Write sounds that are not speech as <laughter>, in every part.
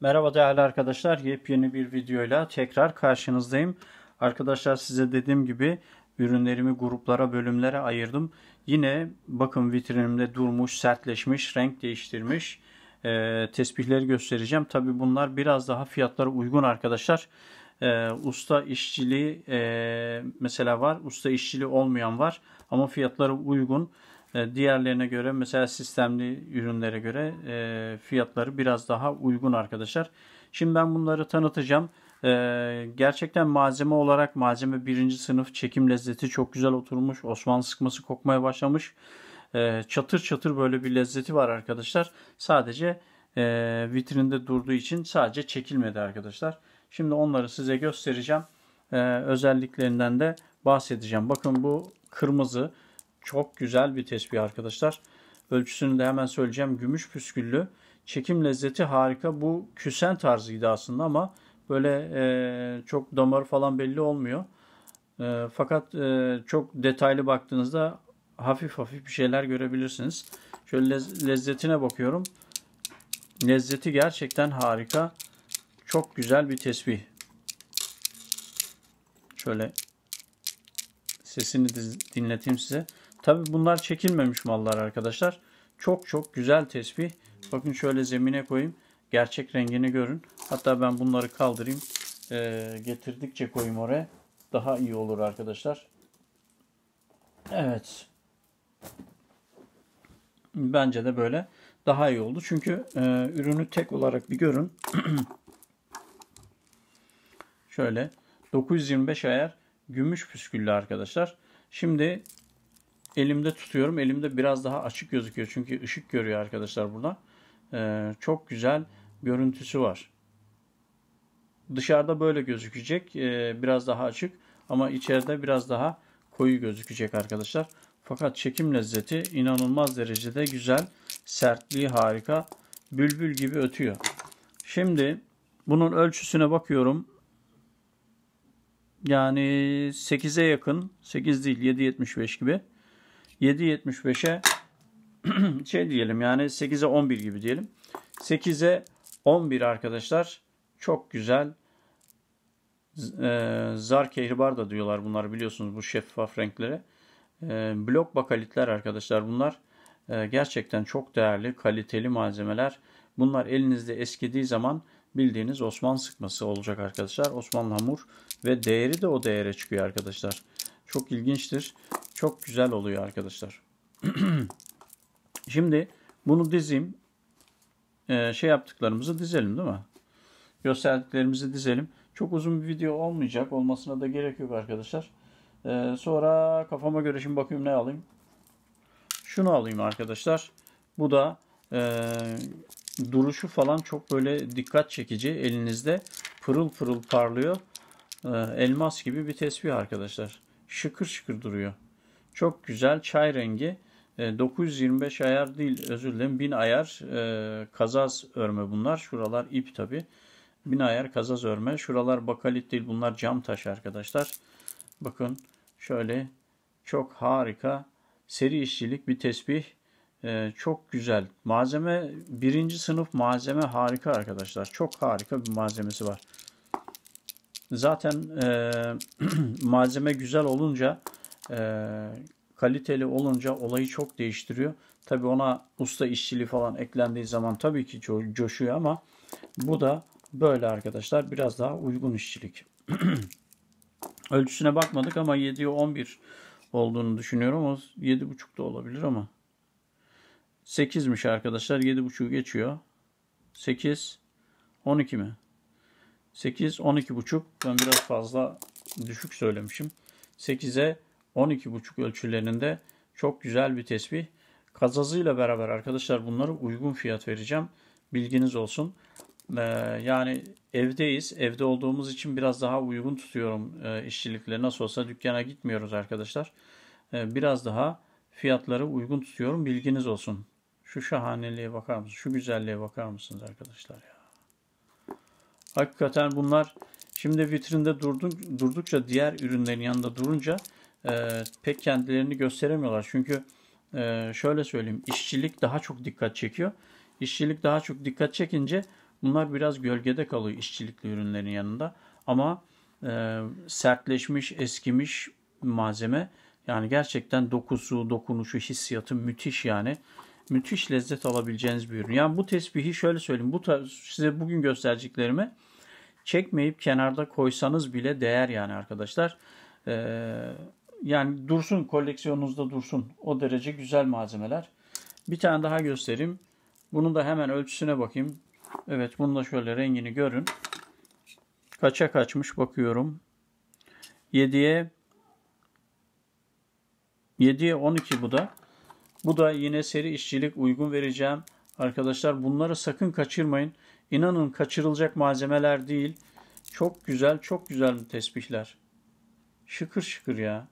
Merhaba değerli arkadaşlar. Yepyeni bir videoyla tekrar karşınızdayım. Arkadaşlar size dediğim gibi ürünlerimi gruplara, bölümlere ayırdım. Yine bakın vitrinimde durmuş, sertleşmiş, renk değiştirmiş e, tesbihleri göstereceğim. Tabi bunlar biraz daha fiyatlara uygun arkadaşlar. E, usta işçiliği e, mesela var. Usta işçiliği olmayan var ama fiyatları uygun. E, diğerlerine göre mesela sistemli ürünlere göre e, fiyatları biraz daha uygun arkadaşlar. Şimdi ben bunları tanıtacağım. E, gerçekten malzeme olarak malzeme birinci sınıf çekim lezzeti çok güzel oturmuş. Osman sıkması kokmaya başlamış. çatır çatır böyle bir lezzeti var arkadaşlar. Sadece vitrinde durduğu için sadece çekilmedi arkadaşlar. Şimdi onları size göstereceğim. özelliklerinden de bahsedeceğim. Bakın bu kırmızı. Çok güzel bir tesbih arkadaşlar. Ölçüsünü de hemen söyleyeceğim. Gümüş püsküllü. Çekim lezzeti harika. Bu küsen tarzıydı aslında ama böyle e, çok damarı falan belli olmuyor. E, fakat e, çok detaylı baktığınızda hafif hafif bir şeyler görebilirsiniz. Şöyle lez, lezzetine bakıyorum. Lezzeti gerçekten harika. Çok güzel bir tesbih. Şöyle sesini dinleteyim size. Tabi bunlar çekilmemiş mallar arkadaşlar. Çok çok güzel tesbih. Bakın şöyle zemine koyayım. Gerçek rengini görün. Hatta ben bunları kaldırayım. E, getirdikçe koyayım oraya. Daha iyi olur arkadaşlar. Evet. Bence de böyle daha iyi oldu. Çünkü e, ürünü tek olarak bir görün. <clears throat> Şöyle 925 ayar gümüş püsküllü arkadaşlar. Şimdi elimde tutuyorum. Elimde biraz daha açık gözüküyor. Çünkü ışık görüyor arkadaşlar burada. Ee, çok güzel görüntüsü var. Dışarıda böyle gözükecek. Ee, biraz daha açık. Ama içeride biraz daha koyu gözükecek arkadaşlar. Fakat çekim lezzeti inanılmaz derecede güzel. Sertliği harika. Bülbül gibi ötüyor. Şimdi bunun ölçüsüne bakıyorum. Yani 8'e yakın. 8 değil 7.75 gibi. 7.75'e <clears throat> şey diyelim yani 8'e 11 gibi diyelim. 8'e 11 arkadaşlar çok güzel e, zar kehribar da diyorlar bunlar biliyorsunuz bu şeffaf renklere. E, blok bakalitler arkadaşlar bunlar e, gerçekten çok değerli kaliteli malzemeler. Bunlar elinizde eskidiği zaman bildiğiniz Osman sıkması olacak arkadaşlar. Osmanlı hamur ve değeri de o değere çıkıyor arkadaşlar. Çok ilginçtir. Çok güzel oluyor arkadaşlar. <clears throat> Şimdi bunu dizeyim. Ee, şey yaptıklarımızı dizelim değil mi? Gösterdiklerimizi dizelim. Çok uzun bir video olmayacak. Olmasına da gerek yok arkadaşlar. Ee, sonra kafama göre şimdi bakayım ne alayım. Şunu alayım arkadaşlar. Bu da e, duruşu falan çok böyle dikkat çekici. Elinizde pırıl pırıl parlıyor. E, elmas gibi bir tesbih arkadaşlar. Şıkır şıkır duruyor. Çok güzel çay rengi. 925 e, ayar değil özür dilerim 1000 ayar e, kazaz örme bunlar. Şuralar ip tabi. 1000 ayar kazaz örme. Şuralar bakalit değil bunlar cam taş arkadaşlar. Bakın şöyle çok harika seri işçilik bir tesbih. E, çok güzel. Malzeme birinci sınıf malzeme harika arkadaşlar. Çok harika bir malzemesi var. Zaten e, <clears throat> malzeme güzel olunca e, kaliteli olunca olayı çok değiştiriyor. Tabi ona usta işçiliği falan eklendiği zaman tabii ki co- coşuyor ama bu da böyle arkadaşlar biraz daha uygun işçilik. <clears throat> Ölçüsüne bakmadık ama 7'ye 11 olduğunu düşünüyorum. 7.5 da olabilir ama 8'miş arkadaşlar. 7.5'u geçiyor. 8 12 mi? 8 12.5 ben biraz fazla düşük söylemişim. 8'e 12,5 ölçülerinde çok güzel bir tesbih. Kazazıyla beraber arkadaşlar bunları uygun fiyat vereceğim. Bilginiz olsun. Ee, yani evdeyiz. Evde olduğumuz için biraz daha uygun tutuyorum e, işçilikle. Nasıl olsa dükkana gitmiyoruz arkadaşlar. Ee, biraz daha fiyatları uygun tutuyorum. Bilginiz olsun. Şu şahaneliğe bakar mısınız? Şu güzelliğe bakar mısınız arkadaşlar ya? Hakikaten bunlar şimdi vitrinde durduk, durdukça diğer ürünlerin yanında durunca e, pek kendilerini gösteremiyorlar. Çünkü e, şöyle söyleyeyim işçilik daha çok dikkat çekiyor. İşçilik daha çok dikkat çekince bunlar biraz gölgede kalıyor işçilikli ürünlerin yanında. Ama e, sertleşmiş, eskimiş malzeme yani gerçekten dokusu, dokunuşu, hissiyatı müthiş yani. Müthiş lezzet alabileceğiniz bir ürün. Yani bu tesbihi şöyle söyleyeyim. Bu size bugün göstereceklerimi çekmeyip kenarda koysanız bile değer yani arkadaşlar. Ee, yani dursun koleksiyonunuzda dursun. O derece güzel malzemeler. Bir tane daha göstereyim. Bunun da hemen ölçüsüne bakayım. Evet bunu da şöyle rengini görün. Kaça kaçmış bakıyorum. 7'ye 7'ye 12 bu da. Bu da yine seri işçilik uygun vereceğim. Arkadaşlar bunları sakın kaçırmayın. İnanın kaçırılacak malzemeler değil. Çok güzel, çok güzel tespihler. Şıkır şıkır ya.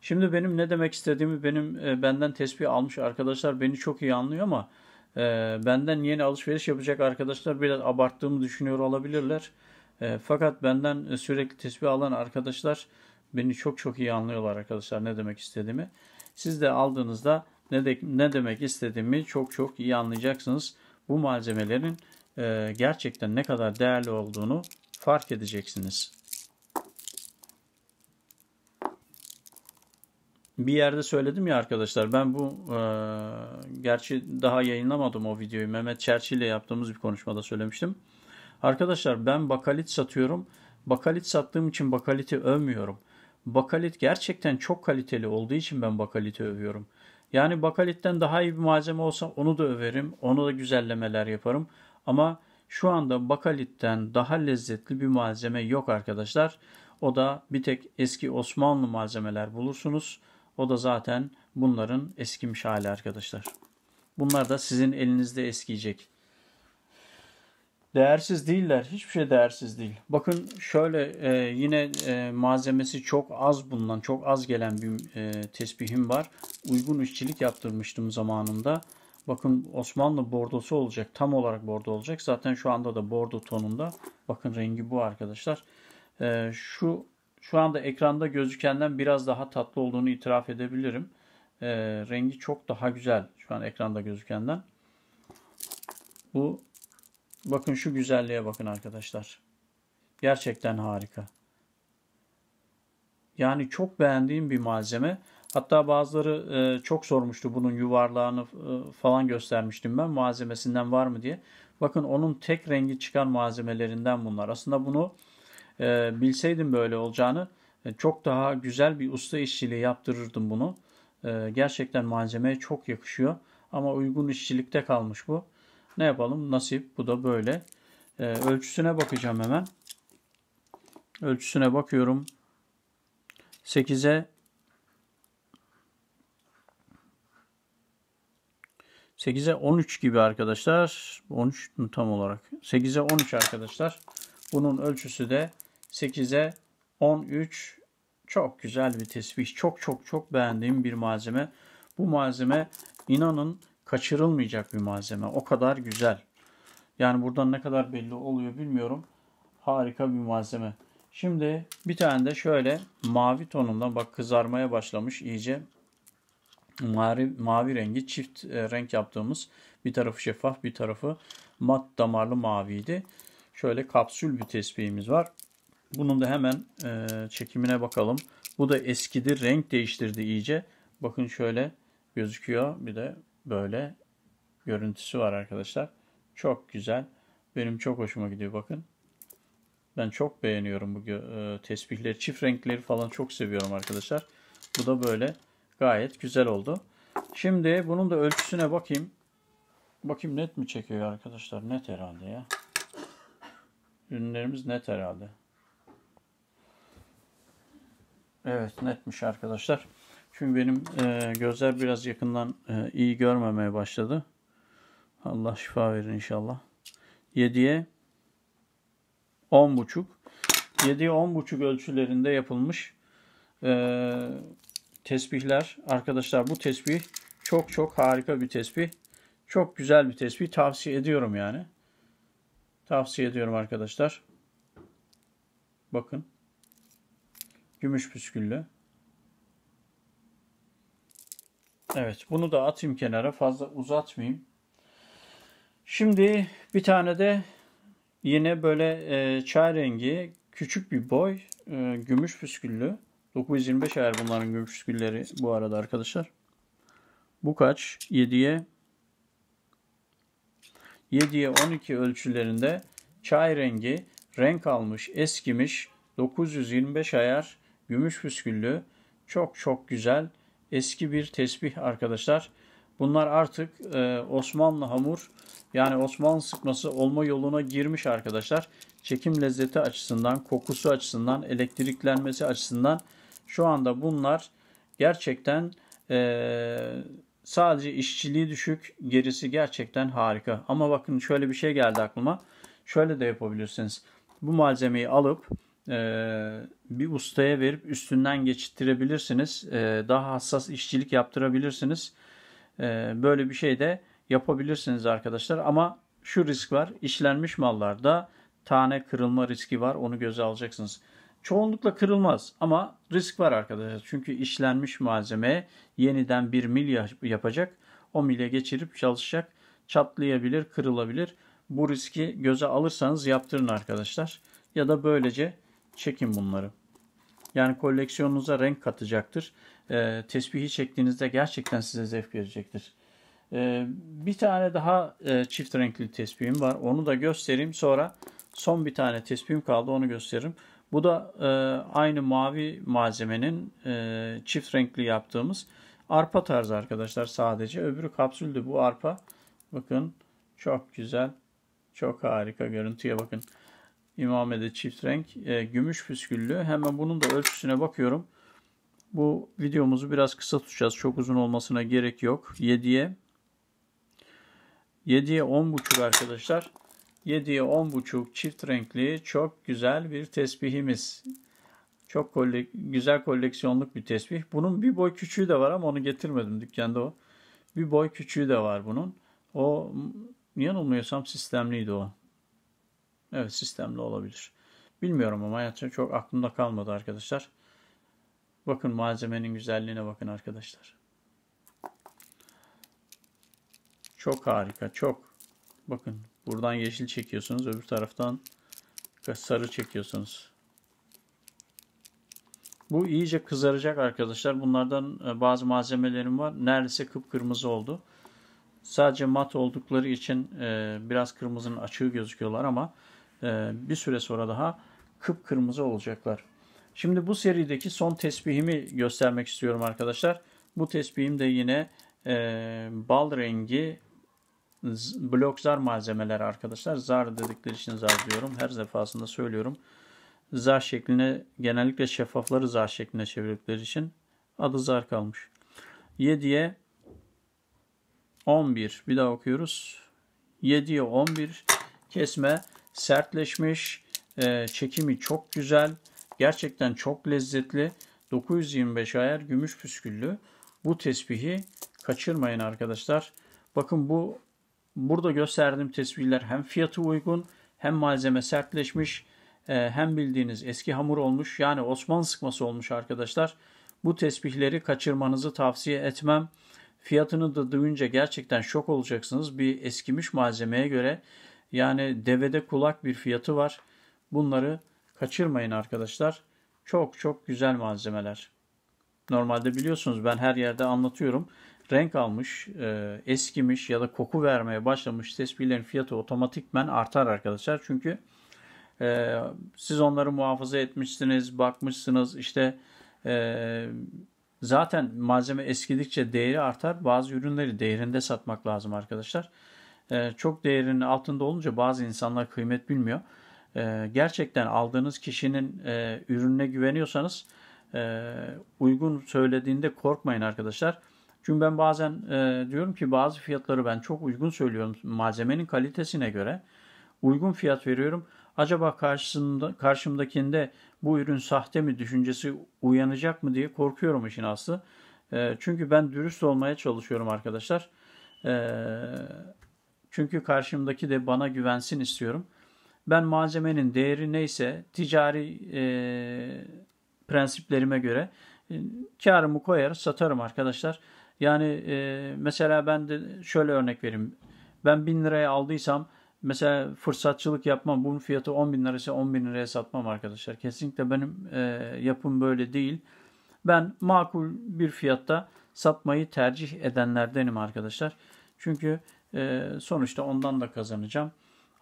Şimdi benim ne demek istediğimi benim e, benden tespih almış arkadaşlar beni çok iyi anlıyor ama e, benden yeni alışveriş yapacak arkadaşlar biraz abarttığımı düşünüyor olabilirler. E, fakat benden e, sürekli tespih alan arkadaşlar beni çok çok iyi anlıyorlar arkadaşlar ne demek istediğimi. Siz de aldığınızda ne, de, ne demek istediğimi çok çok iyi anlayacaksınız. Bu malzemelerin e, gerçekten ne kadar değerli olduğunu fark edeceksiniz. bir yerde söyledim ya arkadaşlar ben bu e, gerçi daha yayınlamadım o videoyu Mehmet Çerçi ile yaptığımız bir konuşmada söylemiştim. Arkadaşlar ben bakalit satıyorum. Bakalit sattığım için bakaliti övmüyorum. Bakalit gerçekten çok kaliteli olduğu için ben bakaliti övüyorum. Yani bakalitten daha iyi bir malzeme olsa onu da överim. Onu da güzellemeler yaparım. Ama şu anda bakalitten daha lezzetli bir malzeme yok arkadaşlar. O da bir tek eski Osmanlı malzemeler bulursunuz. O da zaten bunların eskimiş hali arkadaşlar. Bunlar da sizin elinizde eskiyecek. Değersiz değiller. Hiçbir şey değersiz değil. Bakın şöyle e, yine e, malzemesi çok az bulunan, çok az gelen bir e, tesbihim var. Uygun işçilik yaptırmıştım zamanında. Bakın Osmanlı bordosu olacak. Tam olarak bordo olacak. Zaten şu anda da bordo tonunda. Bakın rengi bu arkadaşlar. E, şu şu anda ekranda gözükenden biraz daha tatlı olduğunu itiraf edebilirim. E, rengi çok daha güzel şu an ekranda gözükenden. Bu bakın şu güzelliğe bakın arkadaşlar. Gerçekten harika. Yani çok beğendiğim bir malzeme. Hatta bazıları e, çok sormuştu bunun yuvarlağını e, falan göstermiştim ben malzemesinden var mı diye. Bakın onun tek rengi çıkan malzemelerinden bunlar. Aslında bunu e, bilseydim böyle olacağını e, çok daha güzel bir usta işçiliği yaptırırdım bunu. E, gerçekten malzemeye çok yakışıyor ama uygun işçilikte kalmış bu. Ne yapalım nasip bu da böyle. E, ölçüsüne bakacağım hemen. Ölçüsüne bakıyorum. 8'e 8'e 13 gibi arkadaşlar. 13 mü tam olarak? 8'e 13 arkadaşlar. Bunun ölçüsü de 8'e 13 çok güzel bir tesbih. Çok çok çok beğendiğim bir malzeme. Bu malzeme inanın kaçırılmayacak bir malzeme. O kadar güzel. Yani buradan ne kadar belli oluyor bilmiyorum. Harika bir malzeme. Şimdi bir tane de şöyle mavi tonundan bak kızarmaya başlamış iyice. Mavi, mavi rengi çift e, renk yaptığımız bir tarafı şeffaf bir tarafı mat damarlı maviydi. Şöyle kapsül bir tespihimiz var. Bunun da hemen e, çekimine bakalım. Bu da eskidi, renk değiştirdi iyice. Bakın şöyle gözüküyor. Bir de böyle görüntüsü var arkadaşlar. Çok güzel. Benim çok hoşuma gidiyor bakın. Ben çok beğeniyorum bu e, tesbihleri. Çift renkleri falan çok seviyorum arkadaşlar. Bu da böyle gayet güzel oldu. Şimdi bunun da ölçüsüne bakayım. Bakayım net mi çekiyor arkadaşlar? Net herhalde ya. Ürünlerimiz net herhalde. Evet netmiş arkadaşlar. Çünkü benim e, gözler biraz yakından e, iyi görmemeye başladı. Allah şifa verin inşallah. 7'ye 10.5 7'ye 10.5 ölçülerinde yapılmış e, tesbihler. Arkadaşlar bu tesbih çok çok harika bir tesbih. Çok güzel bir tesbih. Tavsiye ediyorum yani. Tavsiye ediyorum arkadaşlar. Bakın. Gümüş püsküllü. Evet bunu da atayım kenara fazla uzatmayayım. Şimdi bir tane de yine böyle e, çay rengi küçük bir boy e, gümüş püsküllü. 925 ayar bunların gümüş püskülleri bu arada arkadaşlar. Bu kaç? 7'ye 7'ye 12 ölçülerinde çay rengi renk almış eskimiş 925 ayar gümüş püsküllü, çok çok güzel eski bir tesbih arkadaşlar. Bunlar artık e, Osmanlı hamur yani Osmanlı sıkması olma yoluna girmiş arkadaşlar. Çekim lezzeti açısından, kokusu açısından, elektriklenmesi açısından şu anda bunlar gerçekten e, sadece işçiliği düşük, gerisi gerçekten harika. Ama bakın şöyle bir şey geldi aklıma. Şöyle de yapabilirsiniz. Bu malzemeyi alıp ee, bir ustaya verip üstünden geçittirebilirsiniz. Ee, daha hassas işçilik yaptırabilirsiniz. Ee, böyle bir şey de yapabilirsiniz arkadaşlar. Ama şu risk var. İşlenmiş mallarda tane kırılma riski var. Onu göze alacaksınız. Çoğunlukla kırılmaz ama risk var arkadaşlar. Çünkü işlenmiş malzeme yeniden bir mil yapacak. O mile geçirip çalışacak. Çatlayabilir, kırılabilir. Bu riski göze alırsanız yaptırın arkadaşlar. Ya da böylece çekin bunları. Yani koleksiyonunuza renk katacaktır. E, tesbihi çektiğinizde gerçekten size zevk verecektir. E, bir tane daha e, çift renkli tesbihim var. Onu da göstereyim. Sonra son bir tane tesbihim kaldı. Onu gösteririm. Bu da e, aynı mavi malzemenin e, çift renkli yaptığımız arpa tarzı arkadaşlar sadece. Öbürü kapsüldü. Bu arpa bakın çok güzel, çok harika görüntüye bakın. İmamede çift renk e, gümüş püsküllü. Hemen bunun da ölçüsüne bakıyorum. Bu videomuzu biraz kısa tutacağız. Çok uzun olmasına gerek yok. 7'ye 7'ye 10.5 arkadaşlar. 7'ye 10.5 çift renkli çok güzel bir tesbihimiz. Çok kolek güzel koleksiyonluk bir tesbih. Bunun bir boy küçüğü de var ama onu getirmedim dükkanda o. Bir boy küçüğü de var bunun. O yanılmıyorsam sistemliydi o. Evet sistemli olabilir. Bilmiyorum ama hayatım çok aklımda kalmadı arkadaşlar. Bakın malzemenin güzelliğine bakın arkadaşlar. Çok harika çok. Bakın buradan yeşil çekiyorsunuz öbür taraftan sarı çekiyorsunuz. Bu iyice kızaracak arkadaşlar. Bunlardan e, bazı malzemelerim var. Neredeyse kıpkırmızı oldu. Sadece mat oldukları için e, biraz kırmızının açığı gözüküyorlar ama ee, bir süre sonra daha kıpkırmızı olacaklar. Şimdi bu serideki son tesbihimi göstermek istiyorum arkadaşlar. Bu tesbihim de yine e, bal rengi blok zar malzemeleri arkadaşlar. Zar dedikleri için zar diyorum. Her defasında söylüyorum. Zar şekline genellikle şeffafları zar şekline çevirdikleri için adı zar kalmış. 7'ye 11 bir daha okuyoruz. 7'ye 11 kesme sertleşmiş. E, çekimi çok güzel. Gerçekten çok lezzetli. 925 ayar gümüş püsküllü. Bu tesbihi kaçırmayın arkadaşlar. Bakın bu burada gösterdiğim tesbihler hem fiyatı uygun hem malzeme sertleşmiş e, hem bildiğiniz eski hamur olmuş yani Osmanlı sıkması olmuş arkadaşlar. Bu tesbihleri kaçırmanızı tavsiye etmem. Fiyatını da duyunca gerçekten şok olacaksınız. Bir eskimiş malzemeye göre yani devede kulak bir fiyatı var. Bunları kaçırmayın arkadaşlar. Çok çok güzel malzemeler. Normalde biliyorsunuz ben her yerde anlatıyorum. Renk almış, e, eskimiş ya da koku vermeye başlamış tesbihlerin fiyatı otomatikmen artar arkadaşlar. Çünkü e, siz onları muhafaza etmişsiniz, bakmışsınız İşte e, zaten malzeme eskidikçe değeri artar. Bazı ürünleri değerinde satmak lazım arkadaşlar. Ee, çok değerinin altında olunca bazı insanlar kıymet bilmiyor. Ee, gerçekten aldığınız kişinin e, ürününe güveniyorsanız e, uygun söylediğinde korkmayın arkadaşlar. Çünkü ben bazen e, diyorum ki bazı fiyatları ben çok uygun söylüyorum malzemenin kalitesine göre. Uygun fiyat veriyorum. Acaba karşısında, karşımdakinde bu ürün sahte mi düşüncesi uyanacak mı diye korkuyorum işin aslı. E, çünkü ben dürüst olmaya çalışıyorum arkadaşlar. E, çünkü karşımdaki de bana güvensin istiyorum. Ben malzemenin değeri neyse ticari e, prensiplerime göre e, karımı koyar satarım arkadaşlar. Yani e, mesela ben de şöyle örnek vereyim. Ben bin liraya aldıysam mesela fırsatçılık yapmam. Bunun fiyatı 10 bin liraysa 10 bin liraya satmam arkadaşlar. Kesinlikle benim e, yapım böyle değil. Ben makul bir fiyatta satmayı tercih edenlerdenim arkadaşlar. Çünkü ee, sonuçta ondan da kazanacağım.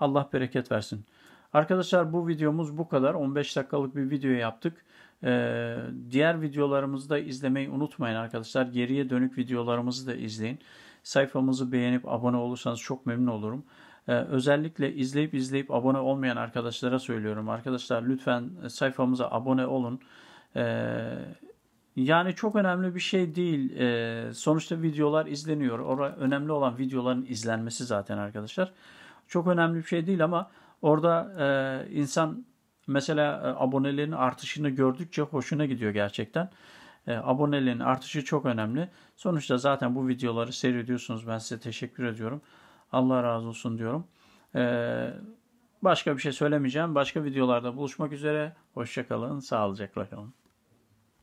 Allah bereket versin. Arkadaşlar bu videomuz bu kadar. 15 dakikalık bir video yaptık. Ee, diğer videolarımızı da izlemeyi unutmayın arkadaşlar. Geriye dönük videolarımızı da izleyin. Sayfamızı beğenip abone olursanız çok memnun olurum. Ee, özellikle izleyip izleyip abone olmayan arkadaşlara söylüyorum. Arkadaşlar lütfen sayfamıza abone olun. Yani çok önemli bir şey değil. E, sonuçta videolar izleniyor. Orada önemli olan videoların izlenmesi zaten arkadaşlar. Çok önemli bir şey değil ama orada e, insan mesela e, abonelerin artışını gördükçe hoşuna gidiyor gerçekten. E, abonelerin artışı çok önemli. Sonuçta zaten bu videoları seyrediyorsunuz. Ben size teşekkür ediyorum. Allah razı olsun diyorum. E, başka bir şey söylemeyeceğim. Başka videolarda buluşmak üzere. Hoşçakalın. Sağlıcakla kalın.